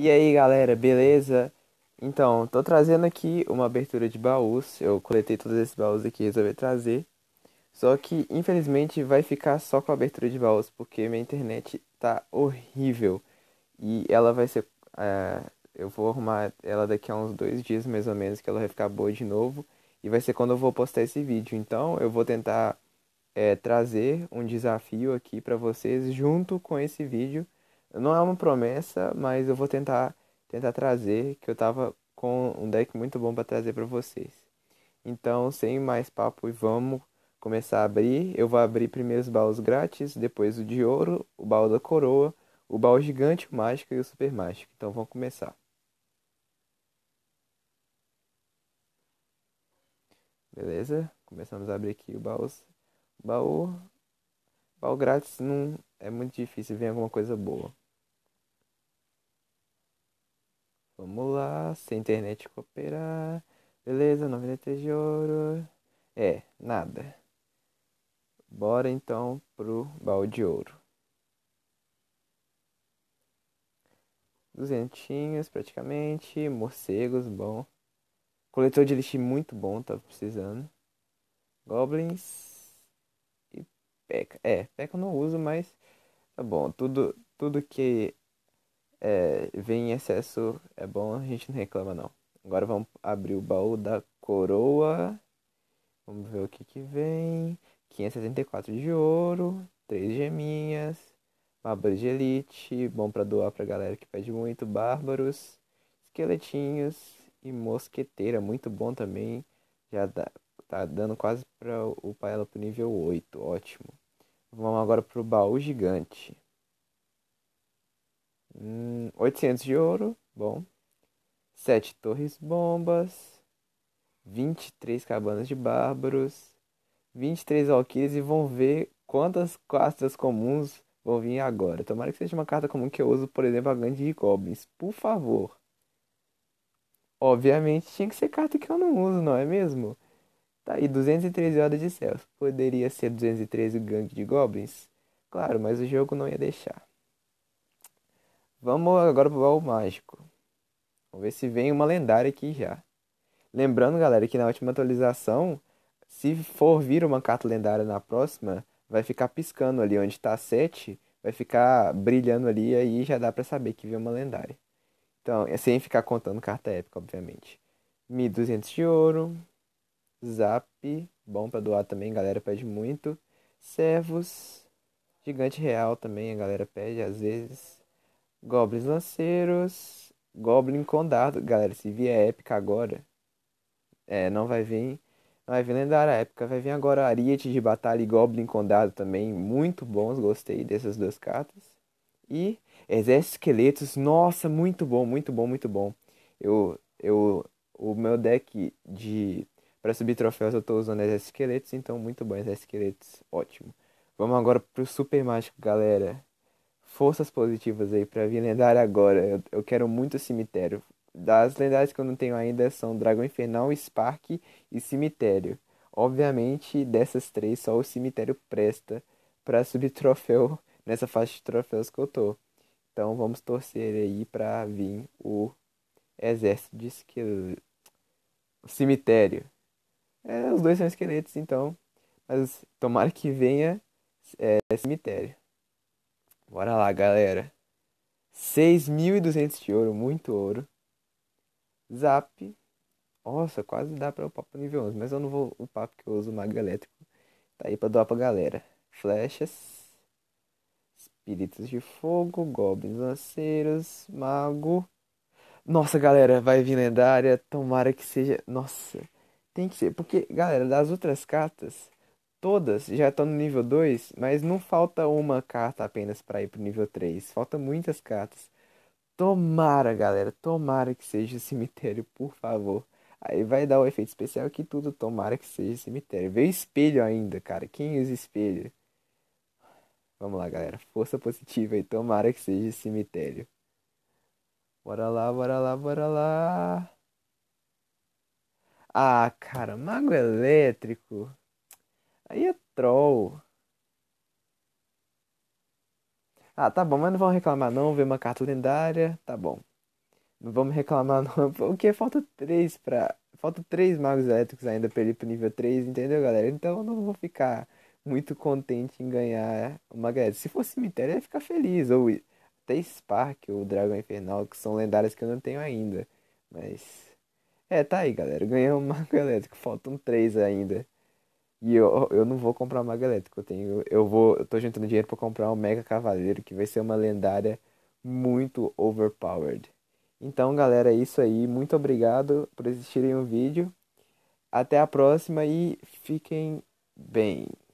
E aí galera, beleza? Então, tô trazendo aqui uma abertura de baús. Eu coletei todos esses baús aqui e resolvi trazer. Só que infelizmente vai ficar só com a abertura de baús, porque minha internet tá horrível. E ela vai ser. É, eu vou arrumar ela daqui a uns dois dias mais ou menos, que ela vai ficar boa de novo. E vai ser quando eu vou postar esse vídeo. Então eu vou tentar é, trazer um desafio aqui para vocês junto com esse vídeo não é uma promessa, mas eu vou tentar tentar trazer, que eu tava com um deck muito bom para trazer para vocês. Então, sem mais papo e vamos começar a abrir. Eu vou abrir primeiro os baús grátis, depois o de ouro, o baú da coroa, o baú gigante, o mágico e o super mágico. Então, vamos começar. Beleza? Começamos a abrir aqui o baú. Baú, baú grátis não é muito difícil vir alguma coisa boa. Vamos lá, se a internet cooperar. Beleza, 93 de ouro. É, nada. Bora então pro balde de ouro. Duzentinhos praticamente. Morcegos, bom. Coletor de lixo muito bom, tava precisando. Goblins. E peca. É, peca eu não uso, mas tá bom. Tudo, tudo que é, vem em excesso é bom, a gente não reclama não. Agora vamos abrir o baú da coroa. Vamos ver o que que vem. 574 de ouro, 3 geminhas, mármore de elite, bom para doar pra galera que pede muito, bárbaros, esqueletinhos e mosqueteira, muito bom também. Já dá, tá dando quase para upar ela pro nível 8, ótimo. Vamos agora pro baú gigante. 800 hum, de ouro, bom. 7 torres bombas. 23 cabanas de bárbaros. 23 valquírias e vão ver quantas castas comuns vão vir agora. Tomara que seja uma carta comum que eu uso, por exemplo, a Grande de Goblins. Por favor. Obviamente tinha que ser carta que eu não uso, não é mesmo? Tá aí, 213 horas de Céus. Poderia ser 213 Gangue de Goblins? Claro, mas o jogo não ia deixar. Vamos agora pro baú mágico. Vamos ver se vem uma lendária aqui já. Lembrando, galera, que na última atualização, se for vir uma carta lendária na próxima, vai ficar piscando ali onde está 7, vai ficar brilhando ali, aí já dá para saber que veio uma lendária. Então, é sem ficar contando carta épica, obviamente. 1.200 de ouro. Zap, bom para doar também, galera pede muito. Servos, gigante real também, a galera pede às vezes. Goblins Lanceiros, Goblin Condado. Galera, se vier épica agora, é, não vai vir. Não vai vir lendária épica, vai vir agora Ariete de Batalha e Goblin Condado também. Muito bons, gostei dessas duas cartas. E Exército Esqueletos, nossa, muito bom, muito bom, muito bom. Eu, eu, o meu deck de para subir troféus eu estou usando Exército Esqueletos, então muito bom Exército Esqueletos, ótimo. Vamos agora pro Super Mágico, galera forças positivas aí pra vir lendária agora. Eu, eu quero muito cemitério. Das lendárias que eu não tenho ainda são Dragão Infernal, Spark e Cemitério. Obviamente, dessas três, só o Cemitério presta para subir troféu nessa faixa de troféus que eu tô. Então vamos torcer aí para vir o exército de esqueleto. O cemitério. É, os dois são esqueletos, então. Mas tomara que venha é, cemitério. Bora lá, galera. 6.200 de ouro, muito ouro. Zap. Nossa, quase dá pra upar pro nível 11, mas eu não vou upar porque eu uso o mago elétrico. Tá aí pra doar pra galera. Flechas. Espíritos de fogo, goblins lanceiros, mago. Nossa, galera, vai vir lendária. Tomara que seja. Nossa, tem que ser. Porque, galera, das outras cartas, todas já estão no nível 2, mas não falta uma carta apenas para ir para o nível 3. Faltam muitas cartas. Tomara, galera, tomara que seja cemitério, por favor. Aí vai dar o efeito especial que tudo, tomara que seja cemitério. Veio espelho ainda, cara. Quem usa espelho? Vamos lá, galera. Força positiva e tomara que seja cemitério. Bora lá, bora lá, bora lá. Ah, cara, mago elétrico. Aí é troll. Ah, tá bom, mas não vamos reclamar não, ver uma carta lendária, tá bom. Não vamos reclamar não, porque falta três pra... Falta três magos elétricos ainda pra ele ir pro nível 3, entendeu, galera? Então eu não vou ficar muito contente em ganhar uma galera. Se for cemitério, eu ia ficar feliz. Ou até Spark ou Dragão Infernal, que são lendárias que eu não tenho ainda. Mas... É, tá aí, galera. ganhei um mago elétrico, faltam três ainda. E eu, eu não vou comprar uma galétrica. Eu tenho. Eu vou. Eu tô juntando dinheiro para comprar um Mega Cavaleiro, que vai ser uma lendária muito overpowered. Então, galera, é isso aí. Muito obrigado por assistirem o vídeo. Até a próxima e fiquem bem.